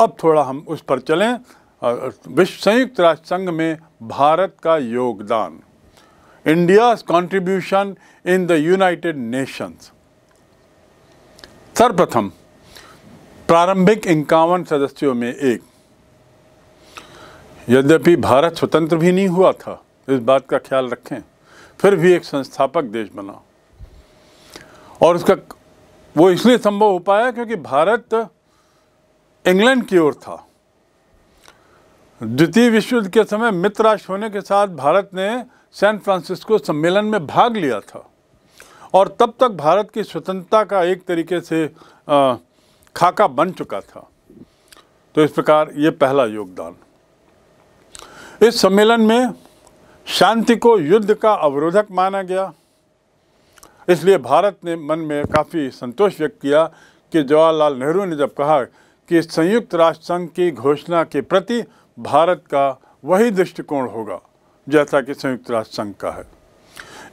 अब थोड़ा हम उस पर चलें विश्व संयुक्त राष्ट्र संघ में भारत का योगदान India's contribution in the United Nations सर्वप्रथम प्रारंभिक इक्यावन सदस्यों में एक यद्यपि भारत स्वतंत्र भी नहीं हुआ था इस बात का ख्याल रखें फिर भी एक संस्थापक देश बना और उसका वो इसलिए संभव हो पाया क्योंकि भारत इंग्लैंड की ओर था द्वितीय विश्व युद्ध के समय मित्र राष्ट्र होने के साथ भारत ने सैन फ्रांसिस्को सम्मेलन में भाग लिया था और तब तक भारत की स्वतंत्रता का एक तरीके से खाका बन चुका था तो इस प्रकार ये पहला योगदान इस सम्मेलन में शांति को युद्ध का अवरोधक माना गया इसलिए भारत ने मन में काफ़ी संतोष व्यक्त किया कि जवाहरलाल नेहरू ने जब कहा कि संयुक्त राष्ट्र संघ की घोषणा के प्रति भारत का वही दृष्टिकोण होगा जैसा कि संयुक्त राष्ट्र संघ का है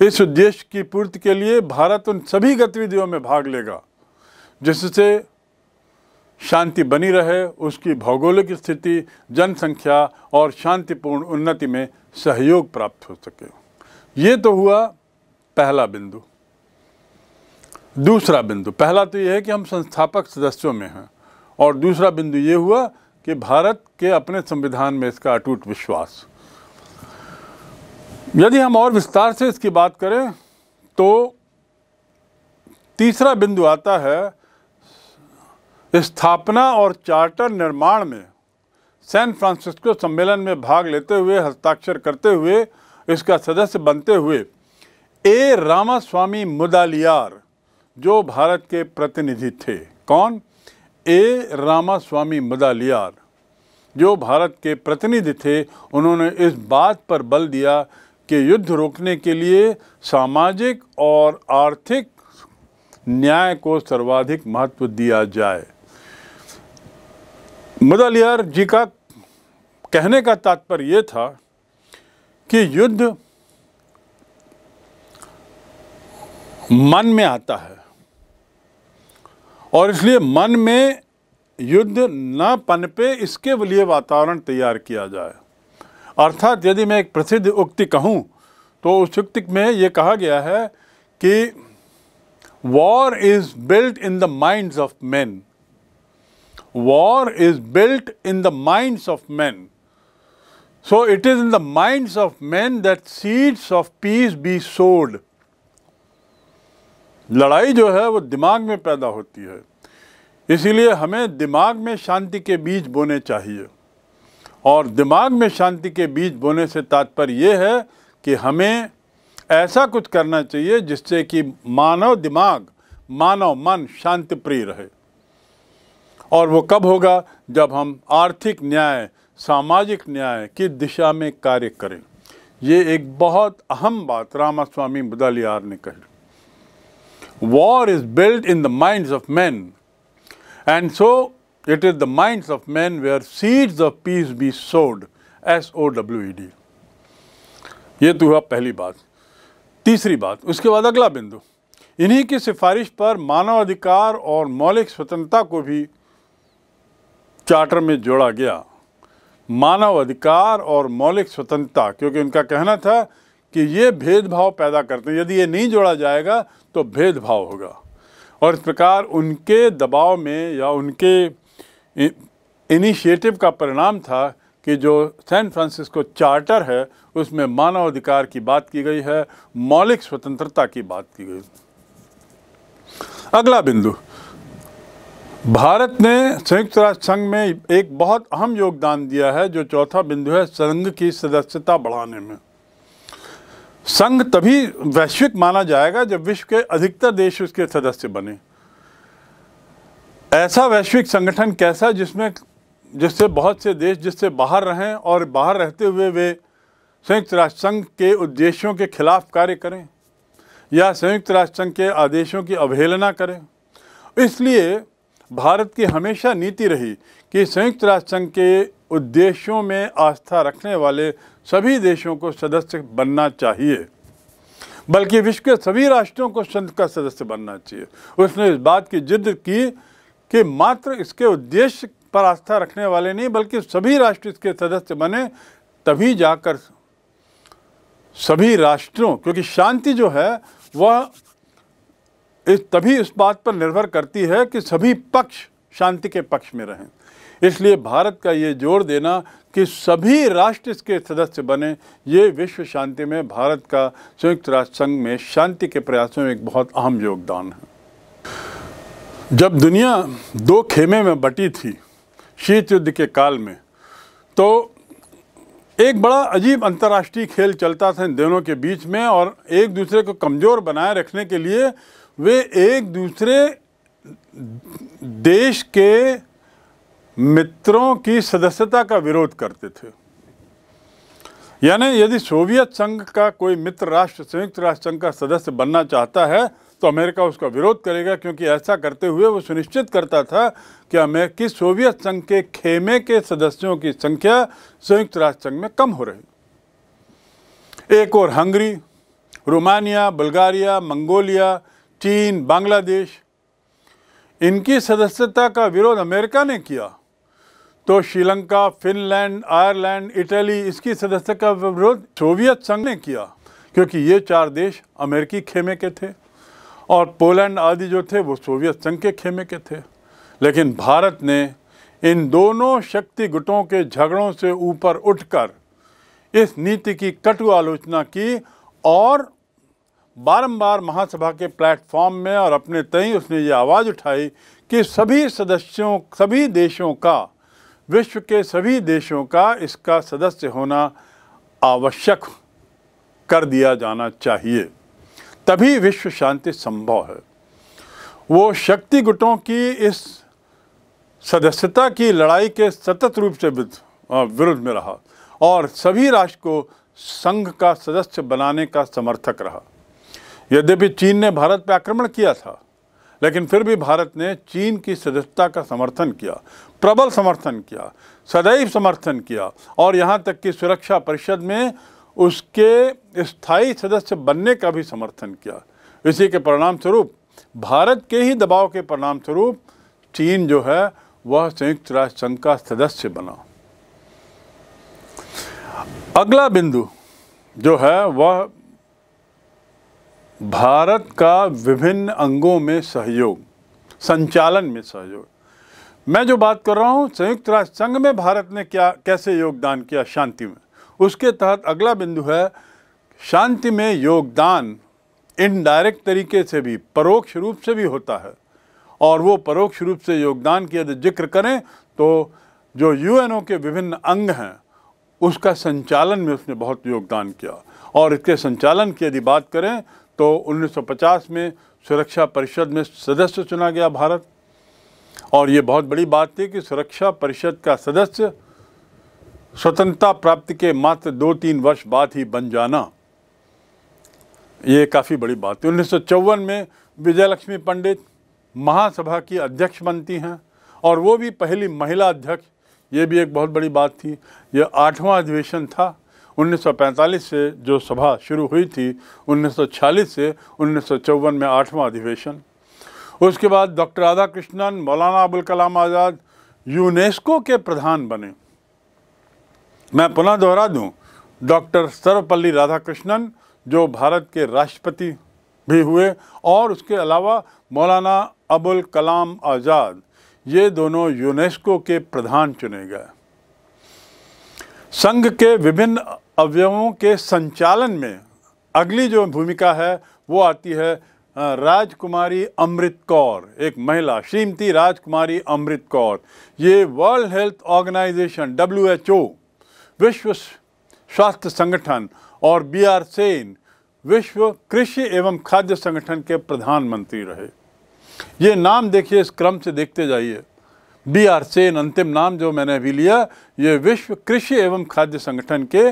इस उद्देश्य की पूर्ति के लिए भारत उन सभी गतिविधियों में भाग लेगा जिससे शांति बनी रहे उसकी भौगोलिक स्थिति जनसंख्या और शांतिपूर्ण उन्नति में सहयोग प्राप्त हो सके ये तो हुआ पहला बिंदु दूसरा बिंदु पहला तो यह है कि हम संस्थापक सदस्यों में हैं और दूसरा बिंदु ये हुआ कि भारत के अपने संविधान में इसका अटूट विश्वास यदि हम और विस्तार से इसकी बात करें तो तीसरा बिंदु आता है स्थापना और चार्टर निर्माण में सैन फ्रांसिस्को सम्मेलन में भाग लेते हुए हस्ताक्षर करते हुए इसका सदस्य बनते हुए ए रामास्वामी मुदालियार जो भारत के प्रतिनिधि थे कौन ए रामास्वामी मदालियार जो भारत के प्रतिनिधि थे उन्होंने इस बात पर बल दिया कि युद्ध रोकने के लिए सामाजिक और आर्थिक न्याय को सर्वाधिक महत्व दिया जाए मदालियार जी का कहने का तात्पर्य ये था कि युद्ध मन में आता है और इसलिए मन में युद्ध न पनपे इसके लिए वातावरण तैयार किया जाए अर्थात यदि मैं एक प्रसिद्ध उक्ति कहूँ तो उस उक्ति में ये कहा गया है कि war is built in the minds of man war is built in the minds of man so it is in the mind of man that seeds of peace be sowed लड़ाई जो है वो दिमाग में पैदा होती है इसीलिए हमें दिमाग में शांति के बीज बोने चाहिए और दिमाग में शांति के बीज बोने से तात्पर्य ये है कि हमें ऐसा कुछ करना चाहिए जिससे कि मानव दिमाग मानव मन शांति प्रिय रहे और वो कब होगा जब हम आर्थिक न्याय सामाजिक न्याय की दिशा में कार्य करें ये एक बहुत अहम बात रामास्वामी मुदालियार ने कही War is built in the minds of men. And so it is the minds of men where seeds of peace be sowed. S O W E D ये तो हुआ पहली बात तीसरी बात उसके बाद अगला बिंदु इन्हीं की सिफारिश पर मानव अधिकार और मौलिक स्वतंत्रता को भी चार्टर में जोड़ा गया मानव अधिकार और मौलिक स्वतंत्रता क्योंकि उनका कहना था कि ये भेदभाव पैदा करते हैं यदि ये नहीं जोड़ा जाएगा तो भेदभाव होगा और इस प्रकार उनके दबाव में या उनके इनिशिएटिव का परिणाम था कि जो सैन फ्रांसिस्को चार्टर है उसमें मानवाधिकार की बात की गई है मौलिक स्वतंत्रता की बात की गई अगला बिंदु भारत ने संयुक्त राष्ट्र संघ में एक बहुत अहम योगदान दिया है जो चौथा बिंदु है संघ की सदस्यता बढ़ाने में संघ तभी वैश्विक माना जाएगा जब विश्व के अधिकतर देश उसके सदस्य बने ऐसा वैश्विक संगठन कैसा जिसमें जिससे बहुत से देश जिससे बाहर रहें और बाहर रहते हुए वे संयुक्त राष्ट्र संघ के उद्देश्यों के खिलाफ कार्य करें या संयुक्त राष्ट्र संघ के आदेशों की अवहेलना करें इसलिए भारत की हमेशा नीति रही कि संयुक्त राष्ट्र संघ के उद्देश्यों में आस्था रखने वाले सभी देशों को सदस्य बनना चाहिए बल्कि विश्व के सभी राष्ट्रों को संघ का सदस्य बनना चाहिए उसने इस बात की जिद की कि मात्र इसके उद्देश्य पर आस्था रखने वाले नहीं बल्कि सभी राष्ट्र इसके सदस्य बने तभी जाकर सभी राष्ट्रों क्योंकि शांति जो है वह इस तभी इस बात पर निर्भर करती है कि सभी पक्ष शांति के पक्ष में रहें इसलिए भारत का ये जोर देना कि सभी राष्ट्र इसके सदस्य बने ये विश्व शांति में भारत का संयुक्त राष्ट्र संघ में शांति के प्रयासों में एक बहुत अहम योगदान है जब दुनिया दो खेमे में बटी थी शीत युद्ध के काल में तो एक बड़ा अजीब अंतर्राष्ट्रीय खेल चलता था इन दोनों के बीच में और एक दूसरे को कमज़ोर बनाए रखने के लिए वे एक दूसरे देश के मित्रों की सदस्यता का विरोध करते थे यानी यदि सोवियत संघ का कोई मित्र राष्ट्र संयुक्त राष्ट्र संघ का सदस्य बनना चाहता है तो अमेरिका उसका विरोध करेगा क्योंकि ऐसा करते हुए वो सुनिश्चित करता था कि अमेरिकी सोवियत संघ के खेमे के सदस्यों की संख्या संयुक्त राष्ट्र संघ में कम हो रही एक और हंगरी रोमानिया बुल्गारिया मंगोलिया चीन बांग्लादेश इनकी सदस्यता का विरोध अमेरिका ने किया तो श्रीलंका फिनलैंड आयरलैंड इटली इसकी सदस्य का विरोध सोवियत संघ ने किया क्योंकि ये चार देश अमेरिकी खेमे के थे और पोलैंड आदि जो थे वो सोवियत संघ के खेमे के थे लेकिन भारत ने इन दोनों शक्ति गुटों के झगड़ों से ऊपर उठकर इस नीति की कटु आलोचना की और बारंबार महासभा के प्लेटफॉर्म में और अपने तय उसने ये आवाज़ उठाई कि सभी सदस्यों सभी देशों का विश्व के सभी देशों का इसका सदस्य होना आवश्यक कर दिया जाना चाहिए तभी विश्व शांति संभव है वो शक्ति गुटों की इस सदस्यता की लड़ाई के सतत रूप से विरुद्ध में रहा और सभी राष्ट्र को संघ का सदस्य बनाने का समर्थक रहा यद्यपि चीन ने भारत पर आक्रमण किया था लेकिन फिर भी भारत ने चीन की सदस्यता का समर्थन किया प्रबल समर्थन किया सदैव समर्थन किया और यहाँ तक कि सुरक्षा परिषद में उसके स्थायी सदस्य बनने का भी समर्थन किया इसी के परिणाम स्वरूप भारत के ही दबाव के परिणाम स्वरूप चीन जो है वह संयुक्त राष्ट्र संघ का सदस्य बना अगला बिंदु जो है वह भारत का विभिन्न अंगों में सहयोग संचालन में सहयोग मैं जो बात कर रहा हूँ संयुक्त राष्ट्र संघ में भारत ने क्या कैसे योगदान किया शांति में उसके तहत अगला बिंदु है शांति में योगदान इनडायरेक्ट तरीके से भी परोक्ष रूप से भी होता है और वो परोक्ष रूप से योगदान की यदि जिक्र करें तो जो यूएनओ के विभिन्न अंग हैं उसका संचालन में उसने बहुत योगदान किया और इसके संचालन की यदि बात करें तो 1950 में सुरक्षा परिषद में सदस्य चुना गया भारत और ये बहुत बड़ी बात थी कि सुरक्षा परिषद का सदस्य स्वतंत्रता प्राप्ति के मात्र दो तीन वर्ष बाद ही बन जाना ये काफ़ी बड़ी बात थी उन्नीस में विजयलक्ष्मी पंडित महासभा की अध्यक्ष बनती हैं और वो भी पहली महिला अध्यक्ष ये भी एक बहुत बड़ी बात थी यह आठवां अधिवेशन था 1945 से जो सभा शुरू हुई थी 1946 से उन्नीस में आठवां अधिवेशन उसके बाद डॉक्टर राधा कृष्णन मौलाना अबुल कलाम आज़ाद यूनेस्को के प्रधान बने मैं पुनः दोहरा दूं डॉक्टर सर्वपल्ली राधाकृष्णन जो भारत के राष्ट्रपति भी हुए और उसके अलावा मौलाना अबुल कलाम आज़ाद ये दोनों यूनेस्को के प्रधान चुने गए संघ के विभिन्न अवयवों के संचालन में अगली जो भूमिका है वो आती है राजकुमारी अमृत कौर एक महिला श्रीमती राजकुमारी अमृत कौर ये World Health Organization W H O विश्व स्वास्थ्य संगठन और बी आर सेन विश्व कृषि एवं खाद्य संगठन के प्रधानमंत्री रहे ये नाम देखिए इस क्रम से देखते जाइए बी आर सेन अंतिम नाम जो मैंने अभी लिया ये विश्व कृषि एवं खाद्य संगठन के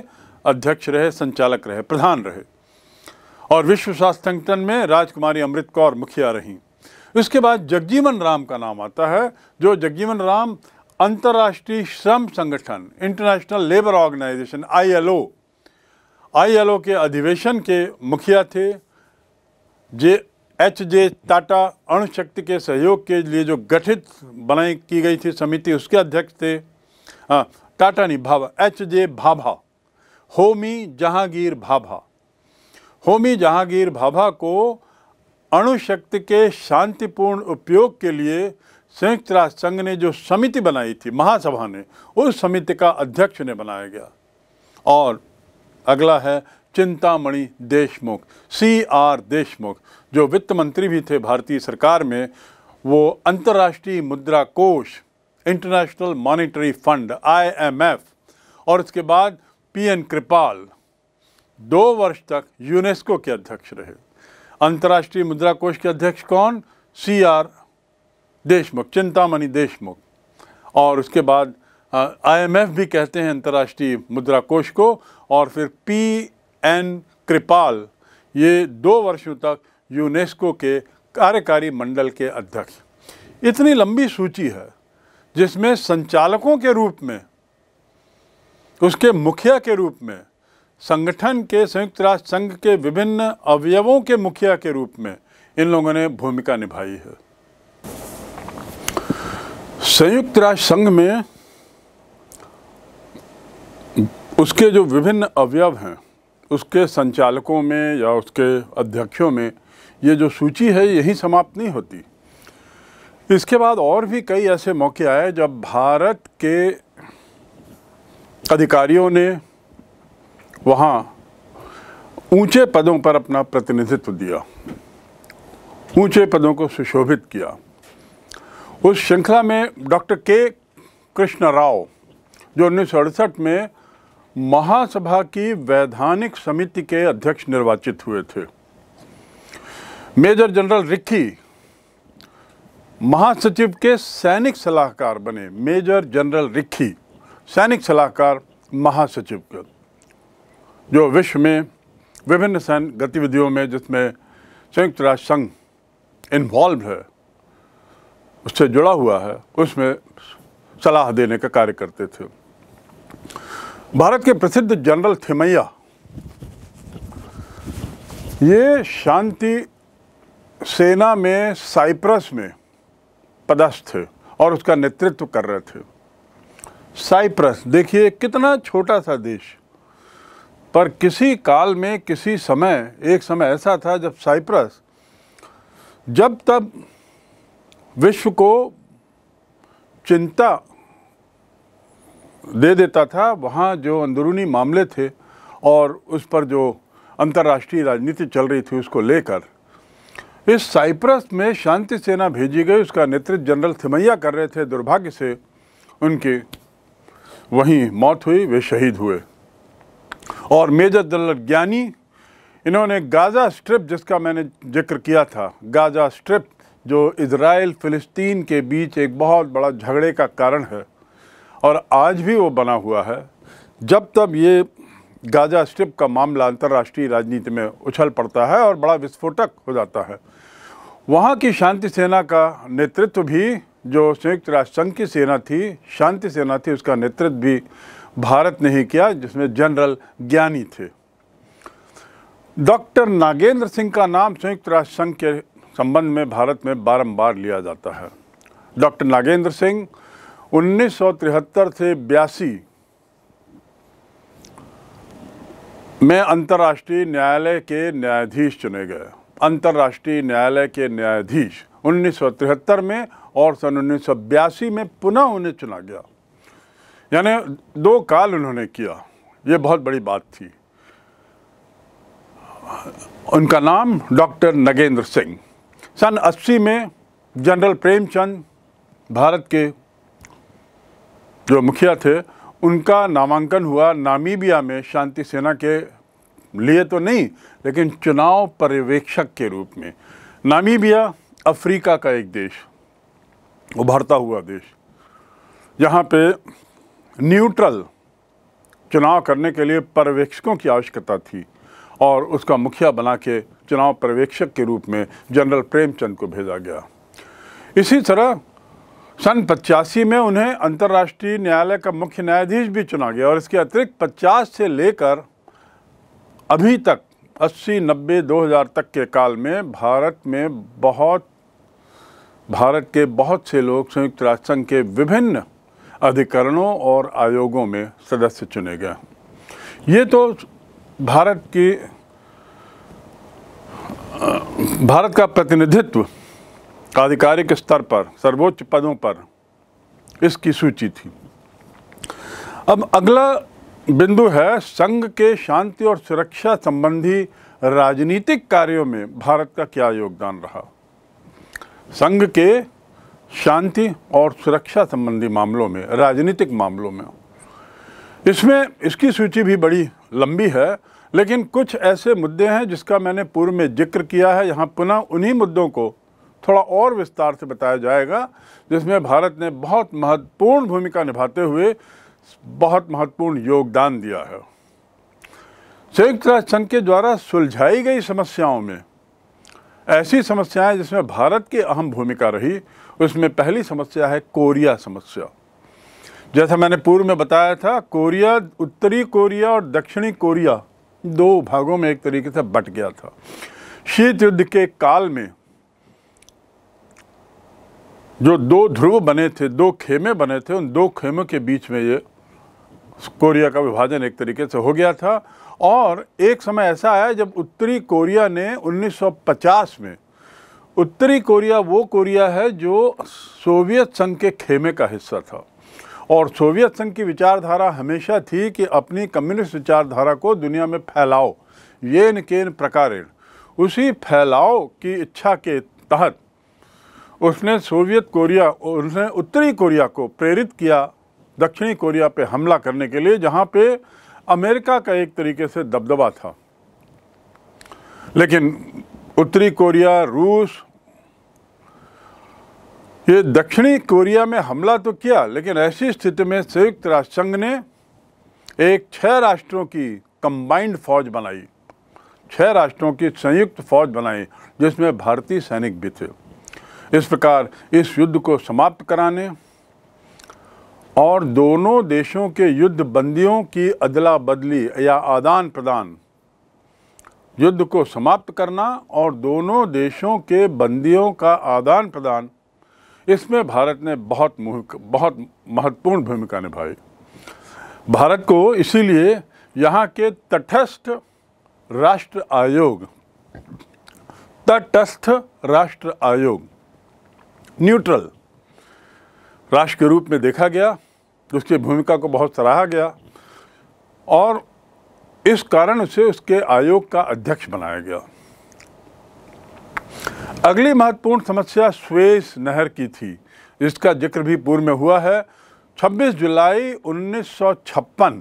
अध्यक्ष रहे संचालक रहे प्रधान रहे और विश्व स्वास्थ्य संगठन में राजकुमारी अमृत कौर मुखिया रहीं उसके बाद जगजीवन राम का नाम आता है जो जगजीवन राम अंतर्राष्ट्रीय श्रम संगठन International Labour Organization ILO ILO के अधिवेशन के मुखिया थे जे एच जे टाटा अणुशक्ति के सहयोग के लिए जो गठित बनाई की गई थी समिति उसके अध्यक्ष थे हाँ, टाटा नहीं भाभा एच जे भाभा होमी जहांगीर भाभा होमी जहांगीर भाभा को अणुशक्ति के शांतिपूर्ण उपयोग के लिए संयुक्त राष्ट्र संघ ने जो समिति बनाई थी महासभा ने उस समिति का अध्यक्ष ने बनाया गया और अगला है चिंतामणि देशमुख सी आर देशमुख जो वित्त मंत्री भी थे भारतीय सरकार में वो अंतर्राष्ट्रीय मुद्रा कोष इंटरनेशनल मॉनिटरी फंड आईएमएफ और उसके बाद पीएन कृपाल दो वर्ष तक यूनेस्को के अध्यक्ष रहे अंतर्राष्ट्रीय मुद्रा कोष के अध्यक्ष कौन सी आर देशमुख चिंतामणि देशमुख और उसके बाद आईएमएफ भी कहते हैं अंतर्राष्ट्रीय मुद्रा कोष को और फिर पी एन कृपाल ये दो वर्षों तक यूनेस्को के कार्यकारी मंडल के अध्यक्ष इतनी लंबी सूची है जिसमें संचालकों के रूप में उसके मुखिया के रूप में संगठन के संयुक्त राष्ट्र संघ के विभिन्न अवयवों के मुखिया के रूप में इन लोगों ने भूमिका निभाई है संयुक्त राष्ट्र संघ में उसके जो विभिन्न अवयव हैं उसके संचालकों में या उसके अध्यक्षों में ये जो सूची है यही समाप्त नहीं होती इसके बाद और भी कई ऐसे मौके आए जब भारत के अधिकारियों ने वहाँ ऊंचे पदों पर अपना प्रतिनिधित्व दिया ऊंचे पदों को सुशोभित किया उस श्रृंखला में डॉक्टर के कृष्ण राव जो उन्नीस में महासभा की वैधानिक समिति के अध्यक्ष निर्वाचित हुए थे मेजर जनरल रिक्की महासचिव के सैनिक सलाहकार बने मेजर जनरल रिक्की सैनिक सलाहकार महासचिव के जो विश्व में विभिन्न सैन्य गतिविधियों में जिसमें संयुक्त राष्ट्र संघ इन्वॉल्व है उससे जुड़ा हुआ है उसमें सलाह देने का कार्य करते थे भारत के प्रसिद्ध जनरल थिमैया ये शांति सेना में साइप्रस में पदस्थ थे और उसका नेतृत्व कर रहे थे साइप्रस देखिए कितना छोटा सा देश पर किसी काल में किसी समय एक समय ऐसा था जब साइप्रस जब तब विश्व को चिंता दे देता था वहाँ जो अंदरूनी मामले थे और उस पर जो अंतर्राष्ट्रीय राजनीति चल रही थी उसको लेकर इस साइप्रस में शांति सेना भेजी गई उसका नेतृत्व जनरल थिमैया कर रहे थे दुर्भाग्य से उनकी वहीं मौत हुई वे शहीद हुए और मेजर जनरल ज्ञानी इन्होंने गाज़ा स्ट्रिप जिसका मैंने जिक्र किया था गाज़ा स्ट्रिप जो इसराइल फ़िलिस्तीन के बीच एक बहुत बड़ा झगड़े का कारण है और आज भी वो बना हुआ है जब तब ये गाज़ा स्ट्रिप का मामला अंतर्राष्ट्रीय राजनीति में उछल पड़ता है और बड़ा विस्फोटक हो जाता है वहाँ की शांति सेना का नेतृत्व भी जो संयुक्त राष्ट्र संघ की सेना थी शांति सेना थी उसका नेतृत्व भी भारत ने ही किया जिसमें जनरल ज्ञानी थे डॉक्टर नागेंद्र सिंह का नाम संयुक्त राष्ट्र संघ के संबंध में भारत में बारंबार लिया जाता है डॉक्टर नागेंद्र सिंह 1973 से बयासी में अंतर्राष्ट्रीय न्यायालय के न्यायाधीश चुने गए अंतर्राष्ट्रीय न्यायालय के न्यायाधीश उन्नीस में और सन उन्नीस में पुनः उन्हें चुना गया यानी दो काल उन्होंने किया ये बहुत बड़ी बात थी उनका नाम डॉक्टर नगेंद्र सिंह सन 80 में जनरल प्रेमचंद भारत के जो मुखिया थे उनका नामांकन हुआ नामीबिया में शांति सेना के लिए तो नहीं लेकिन चुनाव पर्यवेक्षक के रूप में नामीबिया अफ्रीका का एक देश उभरता हुआ देश यहाँ पे न्यूट्रल चुनाव करने के लिए पर्यवेक्षकों की आवश्यकता थी और उसका मुखिया बना के चुनाव पर्यवेक्षक के रूप में जनरल प्रेमचंद को भेजा गया इसी तरह सन पचासी में उन्हें अंतर्राष्ट्रीय न्यायालय का मुख्य न्यायाधीश भी चुना गया और इसके अतिरिक्त पचास से लेकर अभी तक अस्सी नब्बे दो हज़ार तक के काल में भारत में बहुत भारत के बहुत से लोग संयुक्त राष्ट्र संघ के विभिन्न अधिकरणों और आयोगों में सदस्य चुने गए ये तो भारत की भारत का प्रतिनिधित्व आधिकारिक स्तर पर सर्वोच्च पदों पर इसकी सूची थी अब अगला बिंदु है संघ के शांति और सुरक्षा संबंधी राजनीतिक कार्यों में भारत का क्या योगदान रहा संघ के शांति और सुरक्षा संबंधी मामलों में राजनीतिक मामलों में इसमें इसकी सूची भी बड़ी लंबी है लेकिन कुछ ऐसे मुद्दे हैं जिसका मैंने पूर्व में जिक्र किया है यहाँ पुनः उन्हीं मुद्दों को थोड़ा और विस्तार से बताया जाएगा जिसमें भारत ने बहुत महत्वपूर्ण भूमिका निभाते हुए बहुत महत्वपूर्ण योगदान दिया है संयुक्त राष्ट्र संघ के द्वारा सुलझाई गई समस्याओं में ऐसी समस्याएं जिसमें भारत की अहम भूमिका रही उसमें पहली समस्या है कोरिया समस्या जैसा मैंने पूर्व में बताया था कोरिया उत्तरी कोरिया और दक्षिणी कोरिया दो भागों में एक तरीके से बट गया था शीत युद्ध के काल में जो दो ध्रुव बने थे दो खेमे बने थे उन दो खेमों के बीच में ये कोरिया का विभाजन एक तरीके से हो गया था और एक समय ऐसा आया जब उत्तरी कोरिया ने 1950 में उत्तरी कोरिया वो कोरिया है जो सोवियत संघ के खेमे का हिस्सा था और सोवियत संघ की विचारधारा हमेशा थी कि अपनी कम्युनिस्ट विचारधारा को दुनिया में फैलाओ ये न केन प्रकारेण उसी फैलाओ की इच्छा के तहत उसने सोवियत कोरिया उसने उत्तरी कोरिया को प्रेरित किया दक्षिणी कोरिया पे हमला करने के लिए जहां पे अमेरिका का एक तरीके से दबदबा था लेकिन उत्तरी कोरिया रूस ये दक्षिणी कोरिया में हमला तो किया लेकिन ऐसी स्थिति में संयुक्त राष्ट्र संघ ने एक छह राष्ट्रों की कंबाइंड फौज बनाई छह राष्ट्रों की संयुक्त फौज बनाई जिसमें भारतीय सैनिक भी थे इस प्रकार इस युद्ध को समाप्त कराने और दोनों देशों के युद्ध बंदियों की अदला बदली या आदान प्रदान युद्ध को समाप्त करना और दोनों देशों के बंदियों का आदान प्रदान इसमें भारत ने बहुत बहुत महत्वपूर्ण भूमिका निभाई भारत को इसीलिए यहाँ के तटस्थ राष्ट्र आयोग तटस्थ राष्ट्र आयोग न्यूट्रल राष्ट्र के रूप में देखा गया उसकी भूमिका को बहुत सराहा गया और इस कारण से उसके आयोग का अध्यक्ष बनाया गया अगली महत्वपूर्ण समस्या स्वेस नहर की थी जिसका जिक्र भी पूर्व में हुआ है 26 जुलाई 1956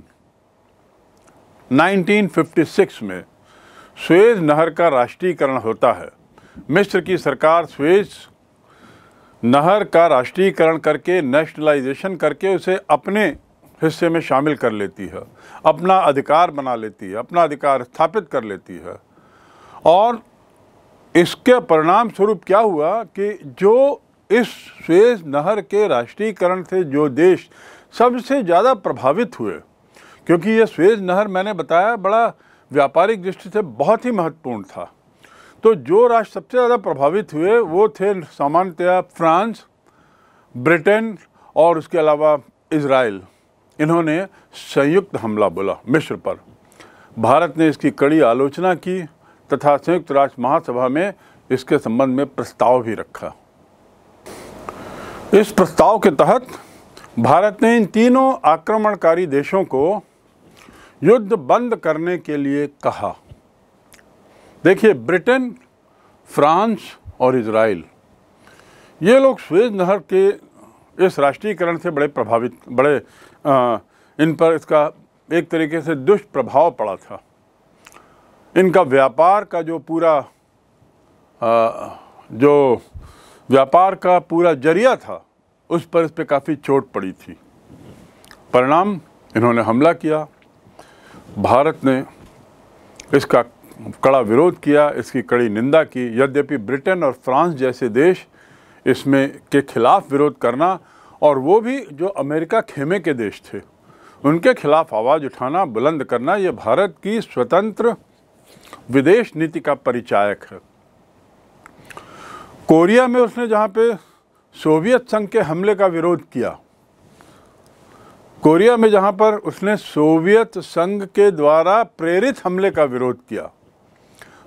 1956 में स्वेज नहर का राष्ट्रीयकरण होता है मिस्र की सरकार स्वेज नहर का राष्ट्रीयकरण करके नेशनलाइजेशन करके उसे अपने हिस्से में शामिल कर लेती है अपना अधिकार बना लेती है अपना अधिकार स्थापित कर लेती है और इसके परिणाम स्वरूप क्या हुआ कि जो इस स्वेज नहर के राष्ट्रीयकरण से जो देश सबसे ज़्यादा प्रभावित हुए क्योंकि यह स्वेज नहर मैंने बताया बड़ा व्यापारिक दृष्टि से बहुत ही महत्वपूर्ण था तो जो राष्ट्र सबसे ज़्यादा प्रभावित हुए वो थे सामान्यतया फ्रांस ब्रिटेन और उसके अलावा इसराइल इन्होंने संयुक्त हमला बोला मिस्र पर भारत ने इसकी कड़ी आलोचना की तथा संयुक्त राष्ट्र महासभा में इसके संबंध में प्रस्ताव भी रखा इस प्रस्ताव के तहत भारत ने इन तीनों आक्रमणकारी देशों को युद्ध बंद करने के लिए कहा देखिए ब्रिटेन फ्रांस और इसराइल ये लोग स्वेज नहर के इस राष्ट्रीयकरण से बड़े प्रभावित बड़े आ, इन पर इसका एक तरीके से दुष्प्रभाव पड़ा था इनका व्यापार का जो पूरा आ, जो व्यापार का पूरा जरिया था उस पर इस पर काफ़ी चोट पड़ी थी परिणाम इन्होंने हमला किया भारत ने इसका कड़ा विरोध किया इसकी कड़ी निंदा की यद्यपि ब्रिटेन और फ्रांस जैसे देश इसमें के खिलाफ विरोध करना और वो भी जो अमेरिका खेमे के देश थे उनके खिलाफ आवाज़ उठाना बुलंद करना ये भारत की स्वतंत्र विदेश नीति का परिचायक है कोरिया में उसने जहाँ पे सोवियत संघ के हमले का विरोध किया कोरिया में जहाँ पर उसने सोवियत संघ के द्वारा प्रेरित हमले का विरोध किया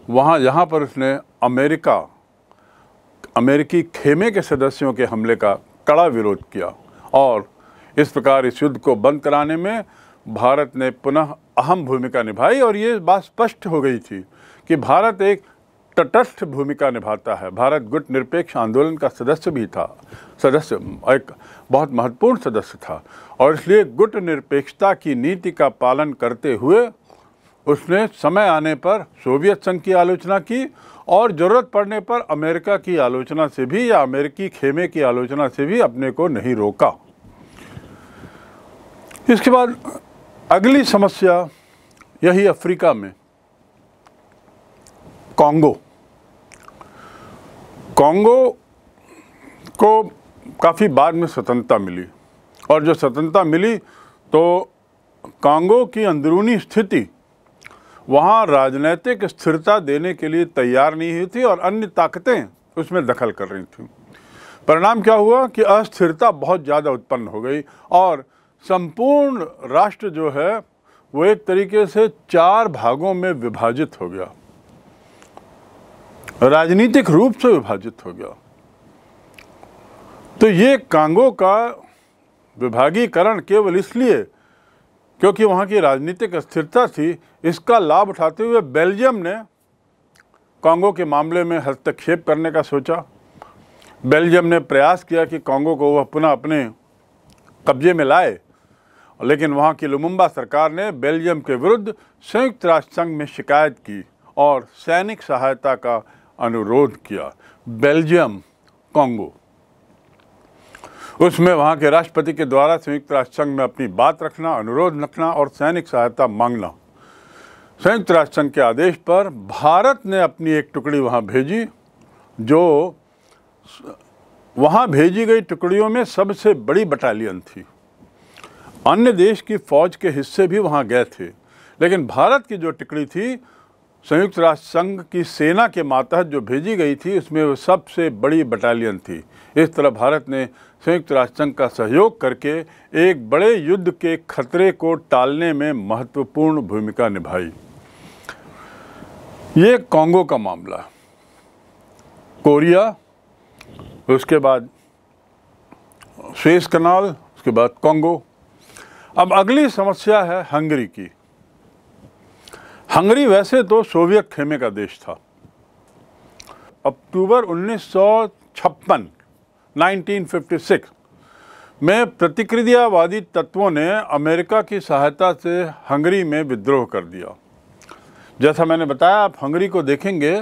वहाँ यहाँ पर उसने अमेरिका अमेरिकी खेमे के सदस्यों के हमले का कड़ा विरोध किया और इस प्रकार इस युद्ध को बंद कराने में भारत ने पुनः अहम भूमिका निभाई और ये बात स्पष्ट हो गई थी कि भारत एक तटस्थ भूमिका निभाता है भारत गुट निरपेक्ष आंदोलन का सदस्य भी था सदस्य एक बहुत महत्वपूर्ण सदस्य था और इसलिए गुट निरपेक्षता की नीति का पालन करते हुए उसने समय आने पर सोवियत संघ की आलोचना की और ज़रूरत पड़ने पर अमेरिका की आलोचना से भी या अमेरिकी खेमे की आलोचना से भी अपने को नहीं रोका इसके बाद अगली समस्या यही अफ्रीका में कांगो कांगो को काफ़ी बाद में स्वतंत्रता मिली और जो स्वतंत्रता मिली तो कांगो की अंदरूनी स्थिति वहाँ राजनीतिक स्थिरता देने के लिए तैयार नहीं हुई थी और अन्य ताकतें उसमें दखल कर रही थीं परिणाम क्या हुआ कि अस्थिरता बहुत ज़्यादा उत्पन्न हो गई और संपूर्ण राष्ट्र जो है वो एक तरीके से चार भागों में विभाजित हो गया राजनीतिक रूप से विभाजित हो गया तो ये कांगो का विभागीकरण केवल इसलिए क्योंकि वहाँ की राजनीतिक स्थिरता थी इसका लाभ उठाते हुए बेल्जियम ने कांगो के मामले में हस्तक्षेप करने का सोचा बेल्जियम ने प्रयास किया कि कांगो को वह पुनः अपने कब्जे में लाए लेकिन वहाँ की लुमुम्बा सरकार ने बेल्जियम के विरुद्ध संयुक्त राष्ट्र संघ में शिकायत की और सैनिक सहायता का अनुरोध किया बेल्जियम कांगो उसमें वहाँ के राष्ट्रपति के द्वारा संयुक्त राष्ट्र संघ में अपनी बात रखना अनुरोध रखना और सैनिक सहायता मांगना संयुक्त राष्ट्र संघ के आदेश पर भारत ने अपनी एक टुकड़ी वहाँ भेजी जो वहाँ भेजी गई टुकड़ियों में सबसे बड़ी बटालियन थी अन्य देश की फौज के हिस्से भी वहाँ गए थे लेकिन भारत की जो टुकड़ी थी संयुक्त राष्ट्र संघ की सेना के मातहत जो भेजी गई थी उसमें वो सबसे बड़ी बटालियन थी इस तरह भारत ने संयुक्त राष्ट्र संघ का सहयोग करके एक बड़े युद्ध के खतरे को टालने में महत्वपूर्ण भूमिका निभाई ये कांगो का मामला कोरिया उसके बाद स्वेस कनाल उसके बाद कांगो अब अगली समस्या है हंगरी की हंगरी वैसे तो सोवियत खेमे का देश था अक्टूबर उन्नीस सौ छप्पन 1956 में प्रतिक्रियावादी तत्वों ने अमेरिका की सहायता से हंगरी में विद्रोह कर दिया जैसा मैंने बताया आप हंगरी को देखेंगे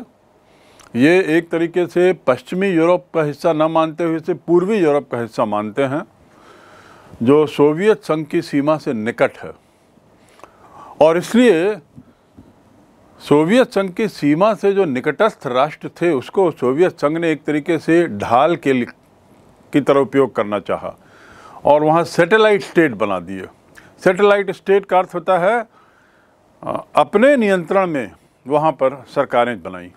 ये एक तरीके से पश्चिमी यूरोप का हिस्सा न मानते हुए इसे पूर्वी यूरोप का हिस्सा मानते हैं जो सोवियत संघ की सीमा से निकट है और इसलिए सोवियत संघ की सीमा से जो निकटस्थ राष्ट्र थे उसको सोवियत संघ ने एक तरीके से ढाल के की तरह उपयोग करना चाहा और वहाँ सैटेलाइट स्टेट बना दिए सैटेलाइट स्टेट का अर्थ होता है अपने नियंत्रण में वहाँ पर सरकारें बनाई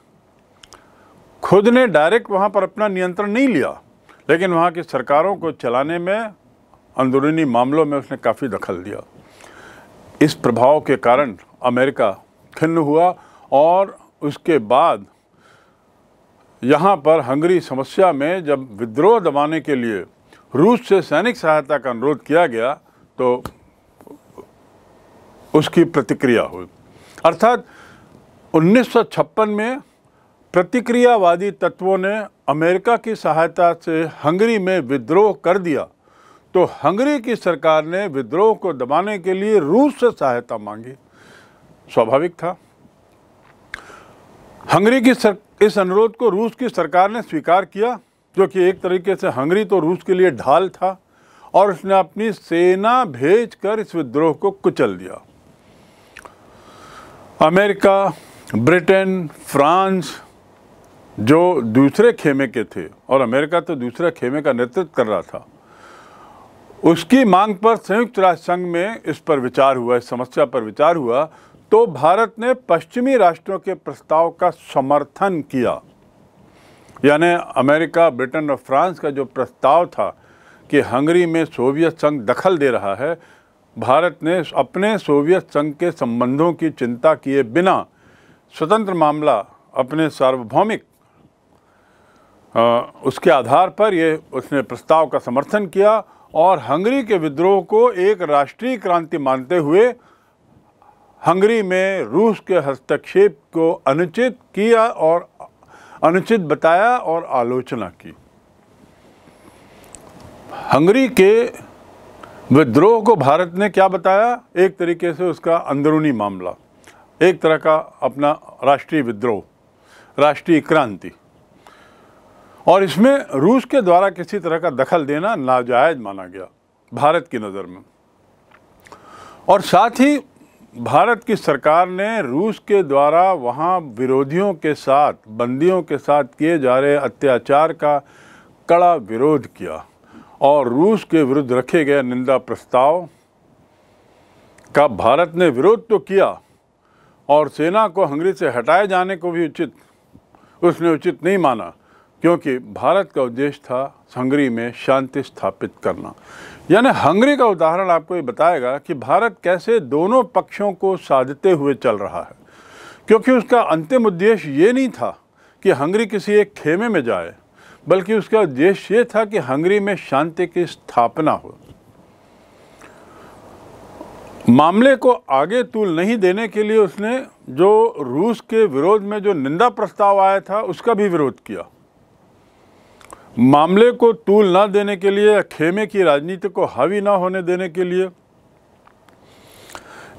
खुद ने डायरेक्ट वहाँ पर अपना नियंत्रण नहीं लिया लेकिन वहाँ की सरकारों को चलाने में अंदरूनी मामलों में उसने काफ़ी दखल दिया इस प्रभाव के कारण अमेरिका खिन्न हुआ और उसके बाद यहाँ पर हंगरी समस्या में जब विद्रोह दबाने के लिए रूस से सैनिक सहायता का अनुरोध किया गया तो उसकी प्रतिक्रिया हुई अर्थात 1956 में प्रतिक्रियावादी तत्वों ने अमेरिका की सहायता से हंगरी में विद्रोह कर दिया तो हंगरी की सरकार ने विद्रोह को दबाने के लिए रूस से सहायता मांगी स्वाभाविक था हंगरी की सर, इस अनुरोध को रूस की सरकार ने स्वीकार किया जो कि एक तरीके से हंगरी तो रूस के लिए ढाल था और उसने अपनी सेना भेजकर इस विद्रोह को कुचल दिया अमेरिका ब्रिटेन फ्रांस जो दूसरे खेमे के थे और अमेरिका तो दूसरे खेमे का नेतृत्व कर रहा था उसकी मांग पर संयुक्त राष्ट्र संघ में इस पर विचार हुआ इस समस्या पर विचार हुआ तो भारत ने पश्चिमी राष्ट्रों के प्रस्ताव का समर्थन किया यानी अमेरिका ब्रिटेन और फ्रांस का जो प्रस्ताव था कि हंगरी में सोवियत संघ दखल दे रहा है भारत ने अपने सोवियत संघ के संबंधों की चिंता किए बिना स्वतंत्र मामला अपने सार्वभौमिक उसके आधार पर ये उसने प्रस्ताव का समर्थन किया और हंगरी के विद्रोह को एक राष्ट्रीय क्रांति मानते हुए हंगरी में रूस के हस्तक्षेप को अनुचित किया और अनुचित बताया और आलोचना की हंगरी के विद्रोह को भारत ने क्या बताया एक तरीके से उसका अंदरूनी मामला एक तरह का अपना राष्ट्रीय विद्रोह राष्ट्रीय क्रांति और इसमें रूस के द्वारा किसी तरह का दखल देना नाजायज माना गया भारत की नज़र में और साथ ही भारत की सरकार ने रूस के द्वारा वहाँ विरोधियों के साथ बंदियों के साथ किए जा रहे अत्याचार का कड़ा विरोध किया और रूस के विरुद्ध रखे गए निंदा प्रस्ताव का भारत ने विरोध तो किया और सेना को हंगरी से हटाए जाने को भी उचित उसने उचित नहीं माना क्योंकि भारत का उद्देश्य था हंगरी में शांति स्थापित करना यानी हंगरी का उदाहरण आपको ये बताएगा कि भारत कैसे दोनों पक्षों को साधते हुए चल रहा है क्योंकि उसका अंतिम उद्देश्य ये नहीं था कि हंगरी किसी एक खेमे में जाए बल्कि उसका उद्देश्य ये था कि हंगरी में शांति की स्थापना हो मामले को आगे तूल नहीं देने के लिए उसने जो रूस के विरोध में जो निंदा प्रस्ताव आया था उसका भी विरोध किया मामले को तूल ना देने के लिए खेमे की राजनीति को हावी ना होने देने के लिए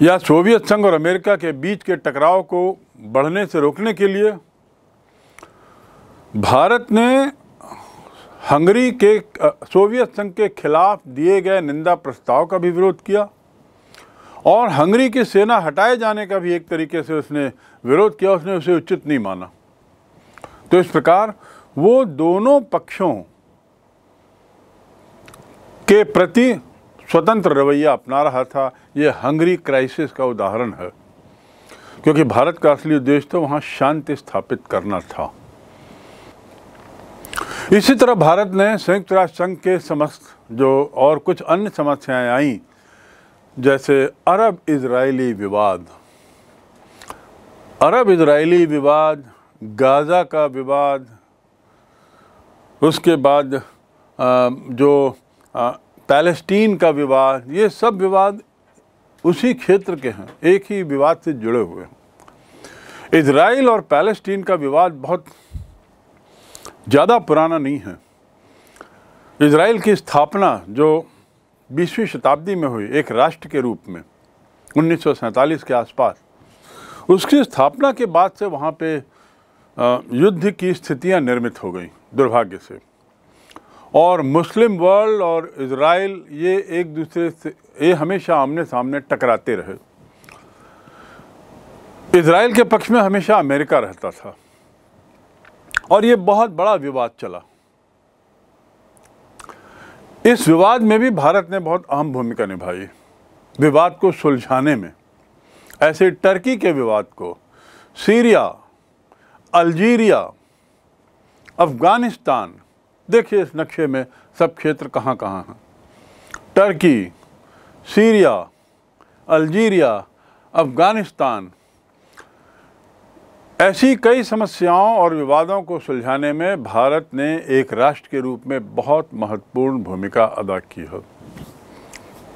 या सोवियत संघ और अमेरिका के बीच के टकराव को बढ़ने से रोकने के लिए भारत ने हंगरी के सोवियत संघ के खिलाफ दिए गए निंदा प्रस्ताव का भी विरोध किया और हंगरी की सेना हटाए जाने का भी एक तरीके से उसने विरोध किया उसने उसे उचित नहीं माना तो इस प्रकार वो दोनों पक्षों के प्रति स्वतंत्र रवैया अपना रहा था ये हंगरी क्राइसिस का उदाहरण है क्योंकि भारत का असली उद्देश्य तो वहाँ शांति स्थापित करना था इसी तरह भारत ने संयुक्त राष्ट्र संघ के समस्त जो और कुछ अन्य समस्याएं आई जैसे अरब इजरायली विवाद अरब इजरायली विवाद गाज़ा का विवाद उसके बाद जो पैलेस्टीन का विवाद ये सब विवाद उसी क्षेत्र के हैं एक ही विवाद से जुड़े हुए हैं इसराइल और पैलेस्टीन का विवाद बहुत ज़्यादा पुराना नहीं है इसराइल की स्थापना जो बीसवीं शताब्दी में हुई एक राष्ट्र के रूप में उन्नीस के आसपास उसकी स्थापना के बाद से वहाँ पे युद्ध की स्थितियाँ निर्मित हो गई दुर्भाग्य से और मुस्लिम वर्ल्ड और इसराइल ये एक दूसरे से ये हमेशा आमने सामने टकराते रहे इसराइल के पक्ष में हमेशा अमेरिका रहता था और ये बहुत बड़ा विवाद चला इस विवाद में भी भारत ने बहुत अहम भूमिका निभाई विवाद को सुलझाने में ऐसे टर्की के विवाद को सीरिया अल्जीरिया अफ़गानिस्तान देखिए इस नक्शे में सब क्षेत्र कहाँ कहाँ हैं टर्की सीरिया अल्जीरिया अफ़गानिस्तान ऐसी कई समस्याओं और विवादों को सुलझाने में भारत ने एक राष्ट्र के रूप में बहुत महत्वपूर्ण भूमिका अदा की है